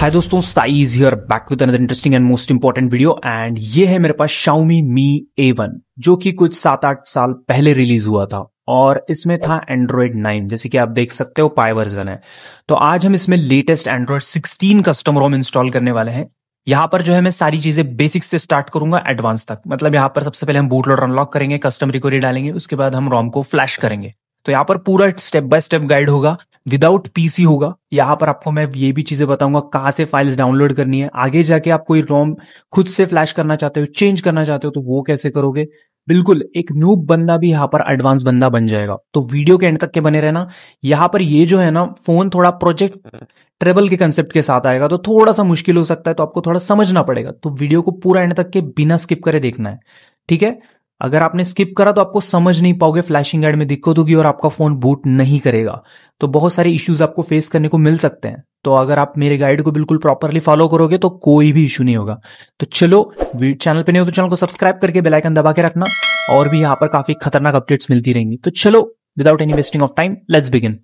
हाय दोस्तों साइज here back with another interesting and most important video and ये है मेरे पास शाउमी मी ए वन जो कि कुछ सात आठ साल पहले रिलीज हुआ था और इसमें था एंड्रॉयड नाइन जैसे कि आप देख सकते हो पाई वर्जन है तो आज हम इसमें latest Android sixteen custom ROM install करने वाले हैं यहाँ पर जो है मैं सारी चीजें बेसिक से स्टार्ट करूंगा एडवांस तक मतलब यहाँ पर सबसे पहले हम बूट लोड अनलॉक करेंगे कस्टम रिकवरी डालेंगे उसके बाद हम रोम को फ्लैश करेंगे तो यहाँ पर पूरा स्टेप बाय स्टेप गाइड होगा विदाउट पीसी होगा यहाँ पर आपको मैं ये भी चीजें बताऊंगा कहाँ से फाइल्स डाउनलोड करनी है आगे जाके आप कोई रोम खुद से फ्लैश करना चाहते हो चेंज करना चाहते हो तो वो कैसे करोगे बिल्कुल एक न्यूब बंदा भी यहाँ पर एडवांस बंदा बन जाएगा तो वीडियो के एंड तक के बने रहना यहाँ पर ये जो है ना फोन थोड़ा प्रोजेक्ट ट्रेबल के कंसेप्ट के साथ आएगा तो थोड़ा सा मुश्किल हो सकता है तो आपको थोड़ा समझना पड़ेगा तो वीडियो को पूरा एंड तक के बिना स्किप करे देखना है ठीक है अगर आपने स्किप करा तो आपको समझ नहीं पाओगे फ्लैशिंग एड में दिक्कत होगी और आपका फोन बूट नहीं करेगा तो बहुत सारे इश्यूज आपको फेस करने को मिल सकते हैं तो अगर आप मेरे गाइड को बिल्कुल प्रॉपरली फॉलो करोगे तो कोई भी इशू नहीं होगा तो चलो चैनल पे नहीं हो तो चैनल को सब्सक्राइब करके बेलाइकन दबा के रखना और भी यहाँ पर काफी खतरनाक अपडेट्स मिलती रहेंगी तो चलो without any wasting of time let's begin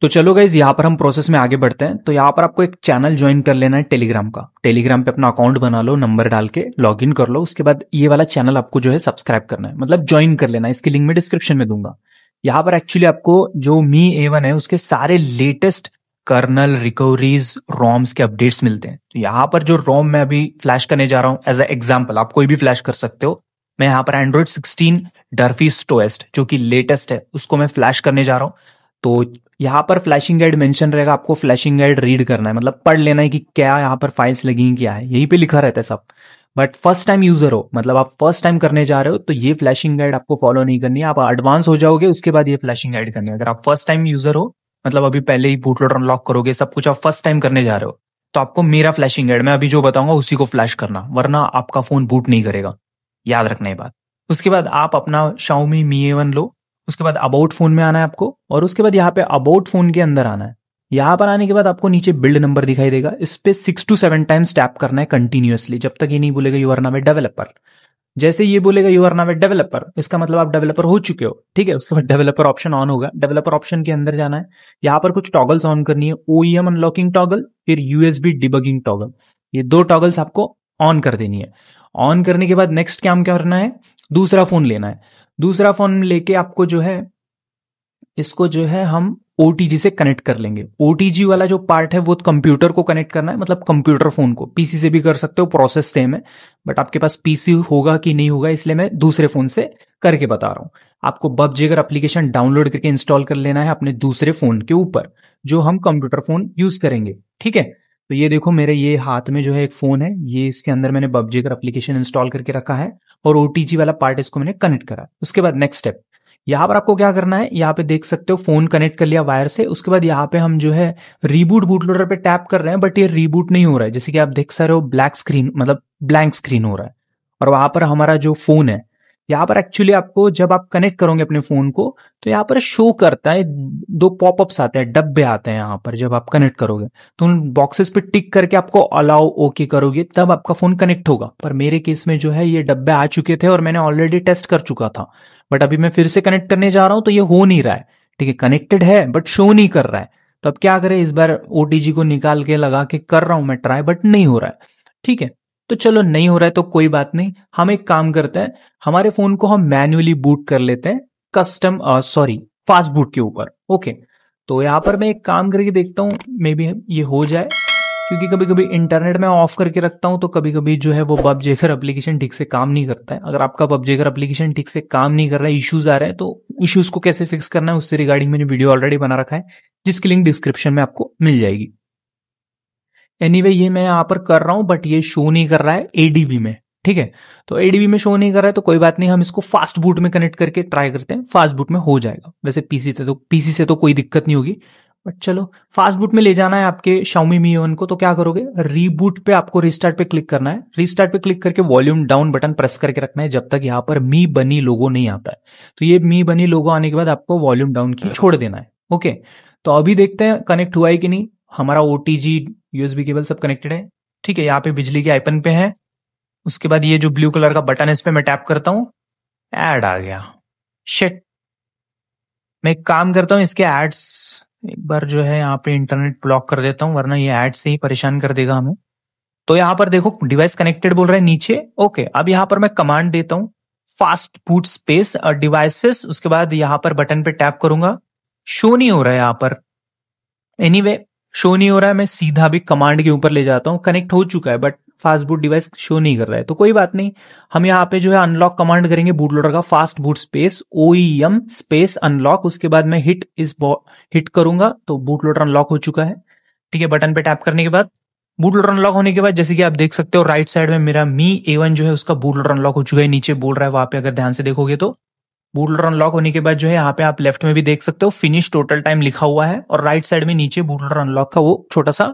तो चलो गाइज यहाँ पर हम प्रोसेस में आगे बढ़ते हैं तो यहाँ पर आपको एक चैनल ज्वाइन कर लेना है टेलीग्राम का टेलीग्राम पे अपना अकाउंट बना लो नंबर डाल के लॉग इन कर लो उसके बाद ये वाला चैनल आपको जो है सब्सक्राइब करना है मतलब ज्वाइन कर लेना इसकी लिंक में डिस्क्रिप्शन में दूंगा यहाँ पर एक्चुअली आपको जो मी ए है उसके सारे लेटेस्ट कर्नल रिकवरीज रोम्स के अपडेट्स मिलते हैं तो यहाँ पर जो रोम मैं अभी फ्लैश करने जा रहा हूँ एज ए एग्जाम्पल आप कोई भी फ्लैश कर सकते हो मैं यहाँ पर एंड्रॉइड सिक्सटीन डर्फी स्टोएस्ट जो कि लेटेस्ट है उसको मैं फ्लैश करने जा रहा हूँ तो यहाँ पर फ्लैशिंग गाइड मेंशन रहेगा आपको फ्लैशिंग गाइड रीड करना है मतलब पढ़ लेना है कि क्या यहाँ पर फाइल्स लगी क्या है यहीं पे लिखा रहता है सब बट फर्स्ट टाइम यूजर हो मतलब आप फर्स्ट टाइम करने जा रहे हो तो ये फ्लैशिंग गाइड आपको फॉलो नहीं करनी है आप एडवांस हो जाओगे उसके बाद ये फ्लैशिंग गाइड करनी है अगर आप फर्स्ट टाइम यूजर हो मतलब अभी पहले ही बूटलोड अनलॉक करोगे सब कुछ आप फर्स्ट टाइम करने जा रहे हो तो आपको मेरा फ्लैशिंग गाइड मैं अभी जो बताऊंगा उसी को फ्लैश करना वरना आपका फोन बूट नहीं करेगा याद रखना ये बात उसके बाद आप अपना शाउमी मी ए वन लो उसके बाद अबाउट फोन में आना है आपको और उसके बाद यहाँ पे अबाउट फोन के अंदर आना है यहां पर आने के बाद आपको नीचे बिल्ड नंबर दिखाई देगा इस पर six to seven times tap करना है कंटिन्यूसली जब तक ये नहीं बोलेगा यू आर नाम ए डेवलपर जैसे ये बोलेगा यू आर नाम ए डेवलपर इसका मतलब आप डेवलपर हो चुके हो ठीक है उसके बाद डेवलपर ऑप्शन ऑन होगा डेवलपर ऑप्शन के अंदर जाना है यहाँ पर कुछ टॉगल्स ऑन करनी है ओईएम अनलॉकिंग टॉगल फिर यूएसबी डिबगिंग टॉगल ये दो टॉगल्स आपको ऑन कर देनी है ऑन करने के बाद नेक्स्ट क्या करना है दूसरा फोन लेना है दूसरा फोन लेके आपको जो है इसको जो है हम ओ से कनेक्ट कर लेंगे ओ वाला जो पार्ट है वो कंप्यूटर तो को कनेक्ट करना है मतलब कंप्यूटर फोन को पीसी से भी कर सकते हो प्रोसेस सेम है बट आपके पास पीसी होगा कि नहीं होगा इसलिए मैं दूसरे फोन से करके बता रहा हूं आपको बब जेगर एप्लीकेशन डाउनलोड करके इंस्टॉल कर लेना है अपने दूसरे फोन के ऊपर जो हम कंप्यूटर फोन यूज करेंगे ठीक है तो ये देखो मेरे ये हाथ में जो है एक फ़ोन है ये इसके अंदर मैंने पबजी का एप्लीकेशन इंस्टॉल करके रखा है और ओटीजी वाला पार्ट इसको मैंने कनेक्ट करा उसके बाद नेक्स्ट स्टेप यहाँ पर आपको क्या करना है यहाँ पे देख सकते हो फोन कनेक्ट कर लिया वायर से उसके बाद यहाँ पे हम जो है रीबूट बूटलोडर पे टैप कर रहे हैं बट ये रीबूट नहीं हो रहा है जैसे कि आप देख सकते हो ब्लैक स्क्रीन मतलब ब्लैंक स्क्रीन हो रहा है और वहां पर हमारा जो फोन है यहाँ पर एक्चुअली आपको जब आप कनेक्ट करोगे अपने फोन को तो यहाँ पर शो करता है दो पॉपअप्स आते हैं डब्बे आते हैं यहाँ पर जब आप कनेक्ट करोगे तो उन बॉक्सेस पे टिक करके आपको अलाउ ओके करोगे तब आपका फोन कनेक्ट होगा पर मेरे केस में जो है ये डब्बे आ चुके थे और मैंने ऑलरेडी टेस्ट कर चुका था बट अभी मैं फिर से कनेक्ट करने जा रहा हूँ तो ये हो नहीं रहा है ठीक है कनेक्टेड है बट शो नहीं कर रहा है तो अब क्या करें इस बार ओटीजी को निकाल के लगा के कर रहा हूं मैं ट्राई बट नहीं हो रहा है ठीक है तो चलो नहीं हो रहा है तो कोई बात नहीं हम एक काम करते हैं हमारे फोन को हम मैन्युअली बूट कर लेते हैं कस्टम सॉरी फास्ट बूट के ऊपर ओके तो यहां पर मैं एक काम करके देखता हूँ मे बी ये हो जाए क्योंकि कभी कभी इंटरनेट में ऑफ करके रखता हूं तो कभी कभी जो है वो बब जेकर अप्लीकेशन ठीक से काम नहीं करता है अगर आपका बब जेकर अप्लीकेशन ठीक से काम नहीं कर रहा है इश्यूज आ रहे हैं तो इश्यूज को कैसे फिक्स करना है उससे रिगार्डिंग मैंने वीडियो ऑलरेडी बना रखा है जिसकी लिंक डिस्क्रिप्शन में आपको मिल जाएगी एनी anyway, ये मैं यहाँ पर कर रहा हूं बट ये शो नहीं कर रहा है एडीबी में ठीक है तो एडीबी में शो नहीं कर रहा है तो कोई बात नहीं हम इसको फास्ट बूट में कनेक्ट करके ट्राई करते हैं फास्ट बूट में हो जाएगा वैसे पीसी से तो पीसी से तो कोई दिक्कत नहीं होगी बट चलो फास्ट बूट में ले जाना है आपके शाउमी मी को तो क्या करोगे रीबूट पे आपको रिस्टार्ट पे क्लिक करना है रिस्टार्ट पे क्लिक करके वॉल्यूम डाउन बटन प्रेस करके रखना है जब तक यहाँ पर मी बनी लोगो नहीं आता है तो ये मी बनी लोगो आने के बाद आपको वॉल्यूम डाउन की छोड़ देना है ओके तो अभी देखते हैं कनेक्ट हुआ है कि नहीं हमारा ओटीजी यूएसबी केबल सब कनेक्टेड है ठीक है यहाँ पे बिजली के आइपन पे है उसके बाद ये जो ब्लू कलर का बटन है इस पर मैं टैप करता हूँ एड आ गया शेट मैं एक काम करता हूँ इसके एड्स एक बार जो है यहाँ पे इंटरनेट ब्लॉक कर देता हूँ वरना ये एड से ही परेशान कर देगा हमें तो यहाँ पर देखो डिवाइस कनेक्टेड बोल रहा है नीचे ओके अब यहाँ पर मैं कमांड देता हूँ फास्ट बूट स्पेस और डिवाइसेस उसके बाद यहाँ पर बटन पे टैप करूंगा शो नहीं हो रहा है यहाँ पर एनीवे anyway, शो नहीं हो रहा है मैं सीधा भी कमांड के ऊपर ले जाता हूँ कनेक्ट हो चुका है but fastboot device show नहीं कर रहा है तो कोई बात नहीं हम यहाँ पे जो है अनलॉक कमांड करेंगे बूट लोडर का fastboot space O M space unlock उसके बाद मैं हिट इस हिट करूंगा तो बूट लोडर अनलॉक हो चुका है ठीक है बटन पे टैप करने के बाद बूट लोडर अनलॉक होने के बाद जैसे कि आप देख सकते हो राइट साइड में मेरा मी एवन जो है उसका बूट लोडर अनलॉक हो चुका है नीचे बोल रहा है वहां पे अगर ध्यान से देखोगे तो बूटलर अनलॉक होने के बाद जो है यहाँ पे आप लेफ्ट में भी देख सकते हो फिनिश टोटल टाइम लिखा हुआ है और राइट साइड में नीचे बूटलर अनलॉक का वो छोटा सा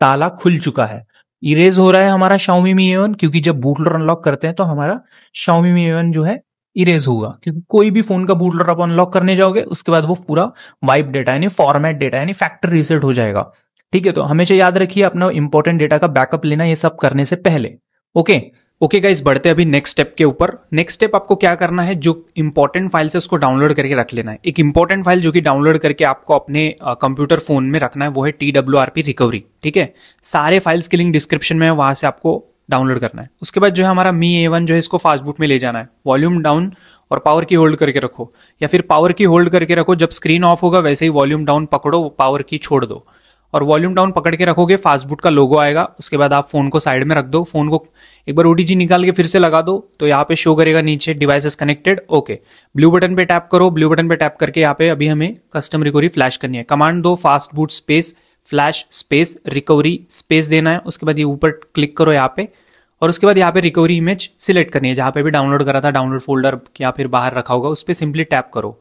ताला खुल चुका है इरेज हो रहा है हमारा शाउमी मी एवन क्योंकि जब बूटलर अनलॉक करते हैं तो हमारा शाउमी मी एवन जो है इरेज होगा क्योंकि कोई भी फोन का बूटलर आप अनलॉक करने जाओगे उसके बाद वो पूरा वाइप डेटा यानी फॉर्मेट डेटा यानी फैक्टर रीसेट हो जाएगा ठीक है तो हमेशा याद रखिए अपना इंपॉर्टेंट डेटा का बैकअप लेना ये सब करने से पहले ओके ओके गाइज बढ़ते अभी नेक्स्ट स्टेप के ऊपर नेक्स्ट स्टेप आपको क्या करना है जो इंपॉर्टेंट फाइल्स है उसको डाउनलोड करके रख लेना है एक इंपॉर्टेंट फाइल जो कि डाउनलोड करके आपको अपने कंप्यूटर फोन में रखना है वो है T W R P recovery ठीक है सारे फाइल्स की लिंक डिस्क्रिप्शन में है वहां से आपको डाउनलोड करना है उसके बाद जो है हमारा मी ए वन जो है इसको फास्टबुक में ले जाना है वॉल्यूम डाउन और पावर की होल्ड करके रखो या फिर पावर की होल्ड करके रखो जब स्क्रीन ऑफ होगा वैसे ही वॉल्यूम डाउन पकड़ो पावर की छोड़ दो और वॉल्यूम डाउन पकड़ के रखोगे फास्ट बूट का लोगो आएगा उसके बाद आप फोन को साइड में रख दो फोन को एक बार ओ निकाल के फिर से लगा दो तो यहाँ पे शो करेगा नीचे devices connected okay blue button पे टैप करो ब्लू बटन पे टैप करके यहाँ पे अभी हमें कस्टम रिकवरी फ्लैश करनी है कमांड दो fastboot space flash space recovery space देना है उसके बाद ये ऊपर क्लिक करो यहाँ पे और उसके बाद यहाँ पे रिकवरी इमेज सिलेक्ट करनी है जहाँ पे भी डाउनलोड करा था डाउनलोड फोल्डर या फिर बाहर रखा होगा उस पर सिंपली टैप करो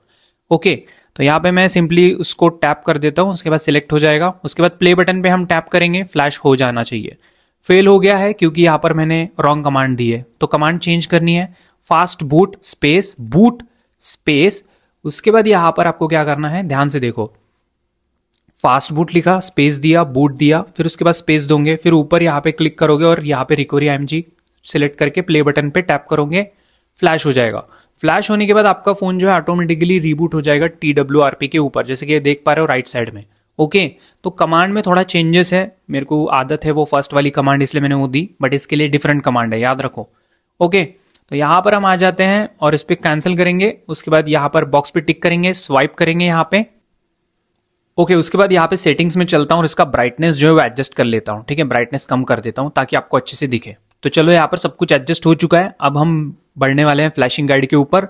ओके okay, तो यहाँ पे मैं सिंपली उसको टैप कर देता हूँ उसके बाद सिलेक्ट हो जाएगा उसके बाद प्ले बटन पे हम टैप करेंगे फ्लैश हो जाना चाहिए फेल हो गया है क्योंकि यहाँ पर मैंने रॉन्ग कमांड दी है तो कमांड चेंज करनी है fastboot space boot space उसके बाद यहाँ पर आपको क्या करना है ध्यान से देखो फास्ट बूट लिखा स्पेस दिया बूट दिया फिर उसके बाद स्पेस दोगे फिर ऊपर यहाँ पे क्लिक करोगे और यहाँ पे रिकोरी एम सिलेक्ट करके प्ले बटन पे टैप करोगे फ्लैश हो जाएगा फ्लैश होने के बाद आपका फोन जो है ऑटोमेटिकली रिबूट हो जाएगा टी डब्ल्यू आर पी के ऊपर जैसे कि देख पा रहे हो राइट साइड में ओके तो कमांड में थोड़ा चेंजेस है मेरे को आदत है वो फर्स्ट वाली कमांड इसलिए मैंने वो दी बट इसके लिए डिफरेंट कमांड है याद रखो ओके तो यहाँ पर हम आ जाते हैं और इस पर कैंसिल करेंगे उसके बाद यहाँ पर बॉक्स पे टिक करेंगे स्वाइप करेंगे यहाँ पे ओके उसके बाद यहाँ पे सेटिंग्स में चलता हूँ और इसका ब्राइटनेस जो है वो एडजस्ट कर लेता हूँ ठीक है ब्राइटनेस कम कर देता हूँ ताकि आपको अच्छे से दिखे तो चलो यहाँ पर सब कुछ एडजस्ट हो चुका है अब हम बढ़ने वाले हैं फ्लैशिंग गाइड के ऊपर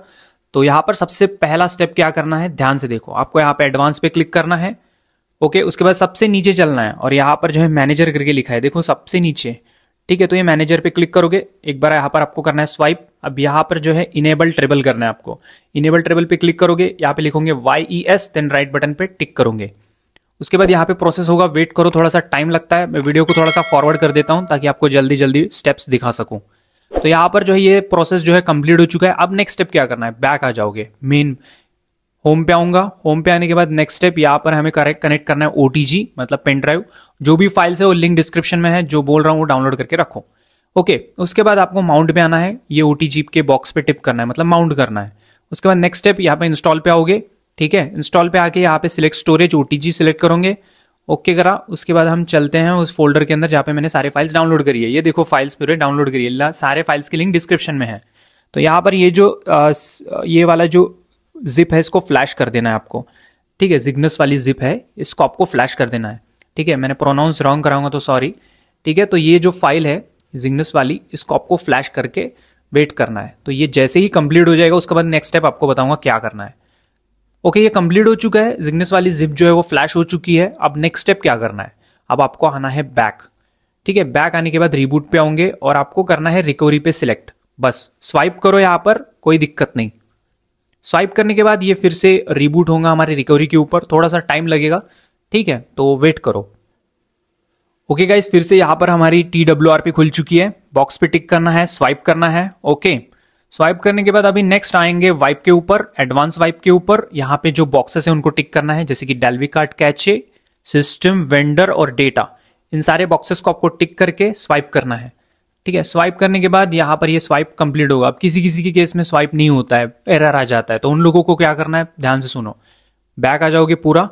तो यहां पर सबसे पहला स्टेप क्या करना है ध्यान से देखो आपको यहां पर एडवांस पे क्लिक करना है ओके उसके बाद सबसे नीचे चलना है और यहां पर जो है मैनेजर करके लिखा है देखो सबसे नीचे ठीक है तो ये मैनेजर पे क्लिक करोगे एक बार यहां पर आपको करना है स्वाइप अब यहां पर जो है इनेबल ट्रेबल करना है आपको इनेबल ट्रेबल पे क्लिक करोगे यहाँ पे लिखोगे Y E S then right button पे टिक करोगे उसके बाद यहाँ पे प्रोसेस होगा वेट करो थोड़ा सा टाइम लगता है मैं वीडियो को थोड़ा सा फॉरवर्ड कर देता हूं ताकि आपको जल्दी जल्दी स्टेप्स दिखा सकूं तो यहाँ पर जो है ये प्रोसेस जो है कंप्लीट हो चुका है अब नेक्स्ट स्टेप क्या करना है बैक आ जाओगे मेन होम पे आऊंगा होम पे आने के बाद नेक्स्ट स्टेप यहाँ पर हमें करेक्ट कनेक्ट करना है ओटीजी मतलब पेन ड्राइव जो भी फाइल्स है वो लिंक डिस्क्रिप्शन में है जो बोल रहा हूँ वो डाउनलोड करके रखो ओके okay, उसके बाद आपको माउंट पे आना है ये ओ के बॉक्स पे टिप करना है मतलब माउंट करना है उसके बाद नेक्स्ट स्टेप यहाँ पे इंस्टॉल पे आओगे ठीक है इंस्टॉल पे आके यहाँ पे सिलेक्ट स्टोरेज ओ सिलेक्ट करोगे ओके करा उसके बाद हम चलते हैं उस फोल्डर के अंदर जहाँ पे मैंने सारे फाइल्स डाउनलोड करी है ये देखो फाइल्स पूरे डाउनलोड करिए सारे फाइल्स की लिंक डिस्क्रिप्शन में है तो यहाँ पर ये जो आ, ये वाला जो जिप है इसको फ्लैश कर देना है आपको ठीक है जिग्नस वाली जिप है इसको आपको फ्लैश कर देना है ठीक है मैंने प्रोनाउंस रॉन्ग कराऊंगा तो सॉरी ठीक है तो ये जो फाइल है जिग्नस वाली इसको आपको फ्लैश करके वेट करना है तो ये जैसे ही कंप्लीट हो जाएगा उसके बाद नेक्स्ट स्टेप आपको बताऊंगा क्या करना है ओके okay, ये कंप्लीट हो चुका है जिग्नेस वाली जिप जो है वो फ्लैश हो चुकी है अब नेक्स्ट स्टेप क्या करना है अब आपको आना है बैक ठीक है बैक आने के बाद रिबूट पे होंगे और आपको करना है रिकवरी पे सिलेक्ट बस स्वाइप करो यहाँ पर कोई दिक्कत नहीं स्वाइप करने के बाद ये फिर से रिबूट होगा हमारी रिकवरी के ऊपर थोड़ा सा टाइम लगेगा ठीक है तो वेट करो ओके okay गाइज फिर से यहाँ पर हमारी टी डब्ल्यू आर पी खुल चुकी है बॉक्स पे टिक करना है स्वाइप करना है ओके okay. स्वाइप करने के बाद अभी नेक्स्ट आएंगे वाइप के ऊपर एडवांस वाइप के ऊपर यहाँ पे जो बॉक्सेस है उनको टिक करना है जैसे कि Dalvik art cache system vendor और डेटा इन सारे बॉक्सेस को आपको टिक करके स्वाइप करना है ठीक है स्वाइप करने के बाद यहाँ पर ये स्वाइप कंप्लीट होगा अब किसी किसी के केस में स्वाइप नहीं होता है एरर आ जाता है तो उन लोगों को क्या करना है ध्यान से सुनो बैक आ जाओगे पूरा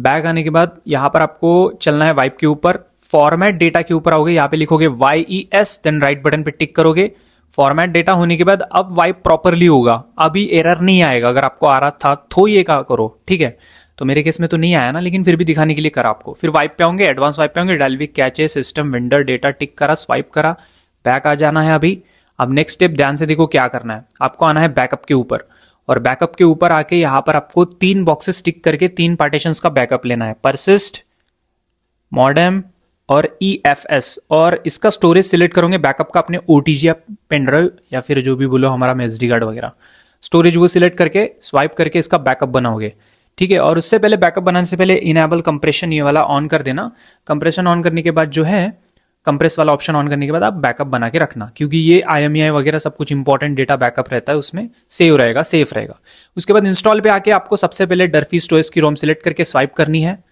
बैक आने के बाद यहाँ पर आपको चलना है वाइप के ऊपर फॉर्मेट डेटा के ऊपर आओगे यहाँ पे लिखोगे Y E S then right button पे टिक करोगे फॉर्मेट डेटा होने के बाद अब वाइप प्रॉपरली होगा अभी एरर नहीं आएगा अगर आपको आ रहा था तो ये का करो ठीक है तो मेरे केस में तो नहीं आया ना लेकिन फिर भी दिखाने के लिए करा आपको फिर वाइप पे होंगे एडवांस वाइप पे होंगे Dalvik cache system vendor data tick करा स्वाइप करा बैक आ जाना है अभी अब नेक्स्ट स्टेप ध्यान से देखो क्या करना है आपको आना है बैकअप के ऊपर और बैकअप के ऊपर आके यहाँ पर आपको तीन बॉक्सेस टिक करके तीन पार्टीशन का बैकअप लेना है परसिस्ट मॉडर्म और ई एफ एस और इसका स्टोरेज सिलेक्ट करोगे बैकअप का अपने ओ टी जी या पेनड्राइव या फिर जो भी बोलो हमारा एस डी कार्ड वगैरह स्टोरेज वो सिलेक्ट करके स्वाइप करके इसका बैकअप बनाओगे ठीक है और उससे पहले बैकअप बनाने से पहले इनेबल कंप्रेशन ये वाला ऑन कर देना कंप्रेशन ऑन करने के बाद जो है कंप्रेस वाला ऑप्शन ऑन करने के बाद आप बैकअप बना के रखना क्योंकि ये आई e वगैरह सब कुछ इंपॉर्टेंट डेटा बैकअप रहता है उसमें सेव रहेगा सेफ रहेगा उसके बाद इंस्टॉल पे आके आपको सबसे पहले डरफी स्टोरेज की रोम सिलेक्ट करके स्वाइप करनी है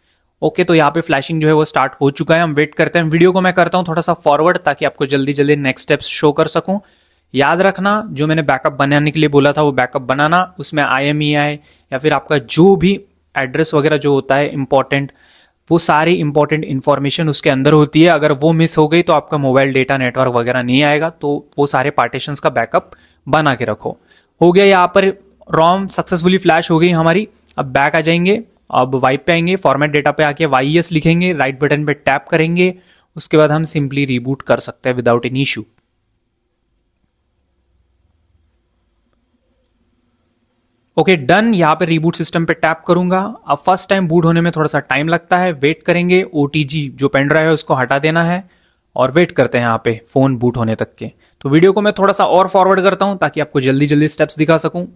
ओके तो यहाँ पे फ्लैशिंग जो है वो स्टार्ट हो चुका है हम वेट करते हैं वीडियो को मैं करता हूँ थोड़ा सा फॉरवर्ड ताकि आपको जल्दी जल्दी नेक्स्ट स्टेप्स शो कर सकूँ याद रखना जो मैंने बैकअप बनाने के लिए बोला था वो बैकअप बनाना उसमें आई या फिर आपका जो भी एड्रेस वगैरह जो होता है इंपॉर्टेंट वो सारी इंपॉर्टेंट इन्फॉर्मेशन उसके अंदर होती है अगर वो मिस हो गई तो आपका मोबाइल डेटा नेटवर्क वगैरह नहीं आएगा तो वो सारे पार्टीशन का बैकअप बना के रखो हो गया यहाँ पर रॉम सक्सेसफुली फ्लैश हो गई हमारी अब बैक आ जाएंगे अब वाइप पे आएंगे फॉर्मेट डेटा पे आके वाई एस e लिखेंगे राइट बटन पे टैप करेंगे उसके बाद हम सिंपली रिबूट कर सकते हैं without any issue okay done यहां पे रिबूट सिस्टम पे टैप करूंगा अब फर्स्ट टाइम बूट होने में थोड़ा सा टाइम लगता है वेट करेंगे ओ जो पेन ड्राइव है उसको हटा देना है और वेट करते हैं यहां पे फोन बूट होने तक के तो वीडियो को मैं थोड़ा सा और फॉरवर्ड करता हूं ताकि आपको जल्दी जल्दी स्टेप्स दिखा सकूं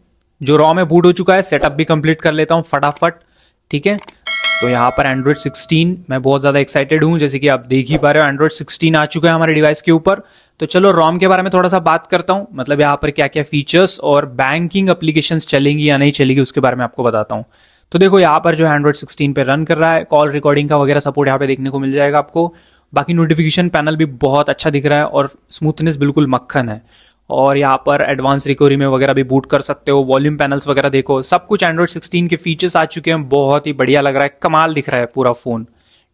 जो रॉ में बूट हो चुका है सेटअप भी कंप्लीट कर लेता हूं फटाफट ठीक है तो यहाँ पर एंड्रॉइड 16 मैं बहुत ज़्यादा एक्साइटेड हूँ जैसे कि आप देख ही पा रहे हो एंड्रॉइड 16 आ चुका है हमारे डिवाइस के ऊपर तो चलो रॉम के बारे में थोड़ा सा बात करता हूँ मतलब यहाँ पर क्या क्या फीचर्स और बैंकिंग अप्लीकेशन चलेंगी या नहीं चलेगी उसके बारे में आपको बताता हूँ तो देखो यहाँ पर जो एंड्रॉइड सिक्सटीन पे रन कर रहा है कॉल रिकॉर्डिंग का वगैरह सपोर्ट यहाँ पे देखने को मिल जाएगा आपको बाकी नोटिफिकेशन पैनल भी बहुत अच्छा दिख रहा है और स्मूथनेस बिल्कुल मक्खन है और यहाँ पर एडवांस रिकवरी में वगैरह भी बूट कर सकते हो वॉल्यूम पैनल्स वगैरह देखो सब कुछ एंड्रॉइड 16 के फीचर्स आ चुके हैं बहुत ही बढ़िया लग रहा है कमाल दिख रहा है पूरा फ़ोन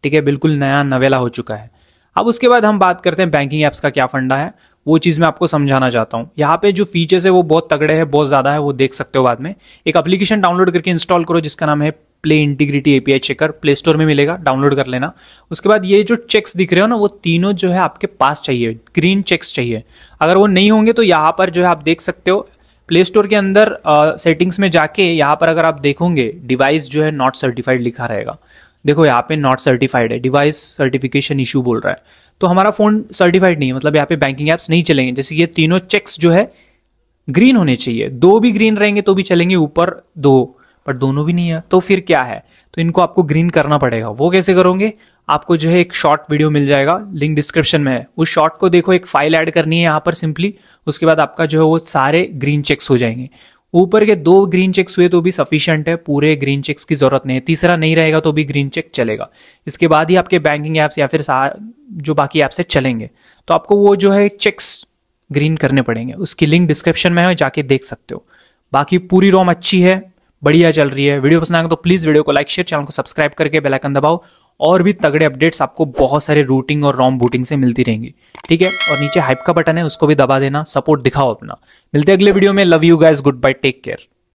ठीक है बिल्कुल नया नवेला हो चुका है अब उसके बाद हम बात करते हैं बैंकिंग ऐप्स का क्या फंडा है वो चीज़ मैं आपको समझाना चाहता हूँ यहाँ पे जो फीचर्स है वो बहुत तगड़े हैं बहुत ज़्यादा है वो देख सकते हो बाद में एक एप्लीकेशन डाउनलोड करके इंस्टॉल करो जिसका नाम है Play Integrity API checker Play Store में मिलेगा डाउनलोड कर लेना उसके बाद ये जो चेक्स दिख रहे हो ना वो तीनों जो है आपके पास चाहिए ग्रीन चेक्स चाहिए अगर वो नहीं होंगे तो यहाँ पर जो है आप देख सकते हो प्ले स्टोर के अंदर सेटिंग्स में जाके यहाँ पर अगर आप देखोगे डिवाइस जो है नॉट सर्टिफाइड लिखा रहेगा देखो यहाँ पे नॉट सर्टिफाइड है डिवाइस सर्टिफिकेशन इशू बोल रहा है तो हमारा फोन सर्टिफाइड नहीं है मतलब यहाँ पे बैंकिंग एप्स नहीं चलेंगे जैसे ये तीनों चेक्स जो है ग्रीन होने चाहिए दो भी ग्रीन रहेंगे तो भी चलेंगे ऊपर दो बट दोनों भी नहीं है तो फिर क्या है तो इनको आपको ग्रीन करना पड़ेगा वो कैसे करोगे आपको जो है एक शॉर्ट वीडियो मिल जाएगा लिंक डिस्क्रिप्शन में है उस शॉर्ट को देखो एक फाइल ऐड करनी है यहाँ पर सिंपली उसके बाद आपका जो है वो सारे ग्रीन चेक्स हो जाएंगे ऊपर के दो ग्रीन चेक्स हुए तो भी सफिशियंट है पूरे ग्रीन चेक्स की जरूरत नहीं है तीसरा नहीं रहेगा तो भी ग्रीन चेक चलेगा इसके बाद ही आपके बैंकिंग ऐप्स या फिर जो बाकी ऐप्स है चलेंगे तो आपको वो जो है चेक्स ग्रीन करने पड़ेंगे उसकी लिंक डिस्क्रिप्शन में है जाके देख सकते हो बाकी पूरी रोम अच्छी है बढ़िया चल रही है वीडियो पसंद आएगा तो प्लीज़ वीडियो को लाइक शेयर चैनल को सब्सक्राइब करके बेलाइकन दबाओ और भी तगड़े अपडेट्स आपको बहुत सारे रूटिंग और रॉम बूटिंग से मिलती रहेंगी ठीक है और नीचे हाइप का बटन है उसको भी दबा देना सपोर्ट दिखाओ अपना मिलते हैं अगले वीडियो में love you guys goodbye take care